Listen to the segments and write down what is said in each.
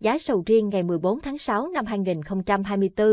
giá sầu riêng ngày 14 tháng 6 năm 2024,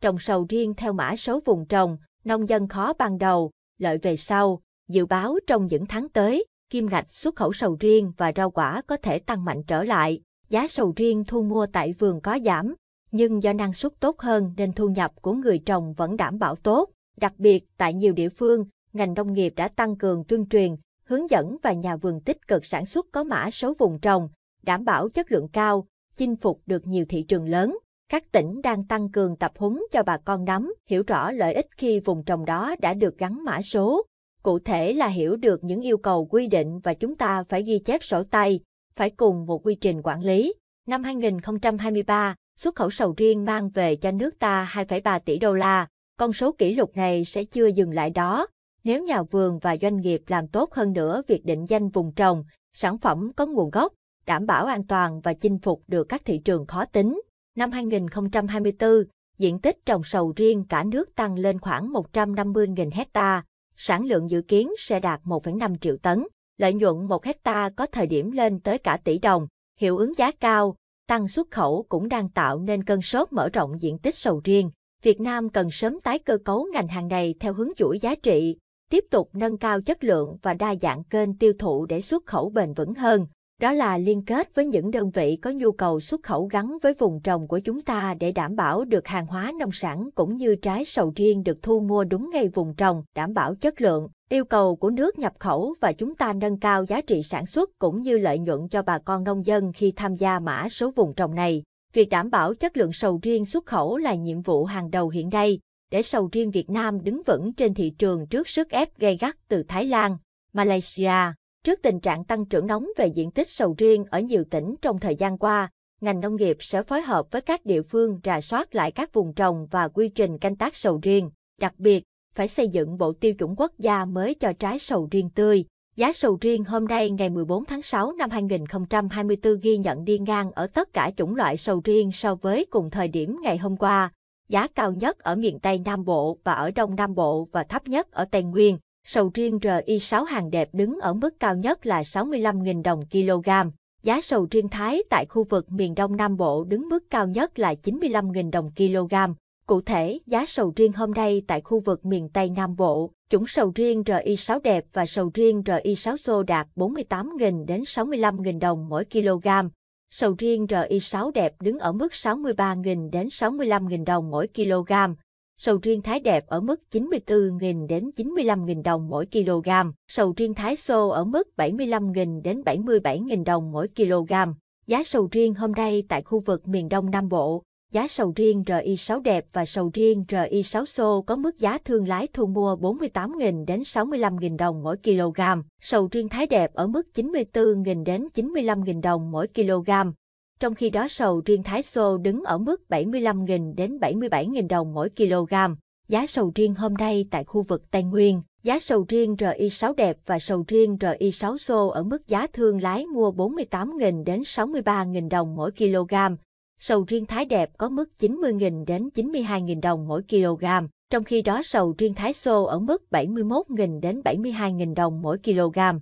trồng sầu riêng theo mã số vùng trồng, nông dân khó ban đầu, lợi về sau, dự báo trong những tháng tới, kim ngạch xuất khẩu sầu riêng và rau quả có thể tăng mạnh trở lại. Giá sầu riêng thu mua tại vườn có giảm, nhưng do năng suất tốt hơn nên thu nhập của người trồng vẫn đảm bảo tốt. Đặc biệt, tại nhiều địa phương, ngành nông nghiệp đã tăng cường tuyên truyền, hướng dẫn và nhà vườn tích cực sản xuất có mã số vùng trồng, đảm bảo chất lượng cao, chinh phục được nhiều thị trường lớn. Các tỉnh đang tăng cường tập huấn cho bà con nắm, hiểu rõ lợi ích khi vùng trồng đó đã được gắn mã số. Cụ thể là hiểu được những yêu cầu quy định và chúng ta phải ghi chép sổ tay, phải cùng một quy trình quản lý. Năm 2023, xuất khẩu sầu riêng mang về cho nước ta 2,3 tỷ đô la. Con số kỷ lục này sẽ chưa dừng lại đó. Nếu nhà vườn và doanh nghiệp làm tốt hơn nữa việc định danh vùng trồng, sản phẩm có nguồn gốc, đảm bảo an toàn và chinh phục được các thị trường khó tính. Năm 2024, diện tích trồng sầu riêng cả nước tăng lên khoảng 150.000 hecta, sản lượng dự kiến sẽ đạt 1,5 triệu tấn, lợi nhuận 1 hecta có thời điểm lên tới cả tỷ đồng, hiệu ứng giá cao, tăng xuất khẩu cũng đang tạo nên cơn sốt mở rộng diện tích sầu riêng. Việt Nam cần sớm tái cơ cấu ngành hàng này theo hướng chuỗi giá trị, tiếp tục nâng cao chất lượng và đa dạng kênh tiêu thụ để xuất khẩu bền vững hơn đó là liên kết với những đơn vị có nhu cầu xuất khẩu gắn với vùng trồng của chúng ta để đảm bảo được hàng hóa nông sản cũng như trái sầu riêng được thu mua đúng ngay vùng trồng, đảm bảo chất lượng, yêu cầu của nước nhập khẩu và chúng ta nâng cao giá trị sản xuất cũng như lợi nhuận cho bà con nông dân khi tham gia mã số vùng trồng này. Việc đảm bảo chất lượng sầu riêng xuất khẩu là nhiệm vụ hàng đầu hiện nay để sầu riêng Việt Nam đứng vững trên thị trường trước sức ép gay gắt từ Thái Lan, Malaysia. Trước tình trạng tăng trưởng nóng về diện tích sầu riêng ở nhiều tỉnh trong thời gian qua, ngành nông nghiệp sẽ phối hợp với các địa phương rà soát lại các vùng trồng và quy trình canh tác sầu riêng, đặc biệt phải xây dựng bộ tiêu chuẩn quốc gia mới cho trái sầu riêng tươi. Giá sầu riêng hôm nay ngày 14 tháng 6 năm 2024 ghi nhận đi ngang ở tất cả chủng loại sầu riêng so với cùng thời điểm ngày hôm qua, giá cao nhất ở miền Tây Nam Bộ và ở Đông Nam Bộ và thấp nhất ở Tây Nguyên sầu riêng RI6 hàng đẹp đứng ở mức cao nhất là 65.000 đồng kg. Giá sầu riêng Thái tại khu vực miền Đông Nam Bộ đứng mức cao nhất là 95.000 đồng kg. Cụ thể, giá sầu riêng hôm nay tại khu vực miền Tây Nam Bộ, chủng sầu riêng RI6 đẹp và sầu riêng RI6 xô đạt 48.000 đến 65.000 đồng mỗi kg. Sầu riêng RI6 đẹp đứng ở mức 63.000 đến 65.000 đồng mỗi kg sầu riêng thái đẹp ở mức 94.000 đến 95.000 đồng mỗi kg, sầu riêng thái xô ở mức 75.000 đến 77.000 đồng mỗi kg. Giá sầu riêng hôm nay tại khu vực miền Đông Nam Bộ, giá sầu riêng RI6 đẹp và sầu riêng RI6 xô có mức giá thương lái thu mua 48.000 đến 65.000 đồng mỗi kg, sầu riêng thái đẹp ở mức 94.000 đến 95.000 đồng mỗi kg, trong khi đó sầu riêng Thái Xô đứng ở mức 75.000 đến 77.000 đồng mỗi kg. Giá sầu riêng hôm nay tại khu vực Tây Nguyên, giá sầu riêng RI6 đẹp và sầu riêng RI6 xô ở mức giá thương lái mua 48.000 đến 63.000 đồng mỗi kg. Sầu riêng Thái đẹp có mức 90.000 đến 92.000 đồng mỗi kg. Trong khi đó sầu riêng Thái xô ở mức 71.000 đến 72.000 đồng mỗi kg.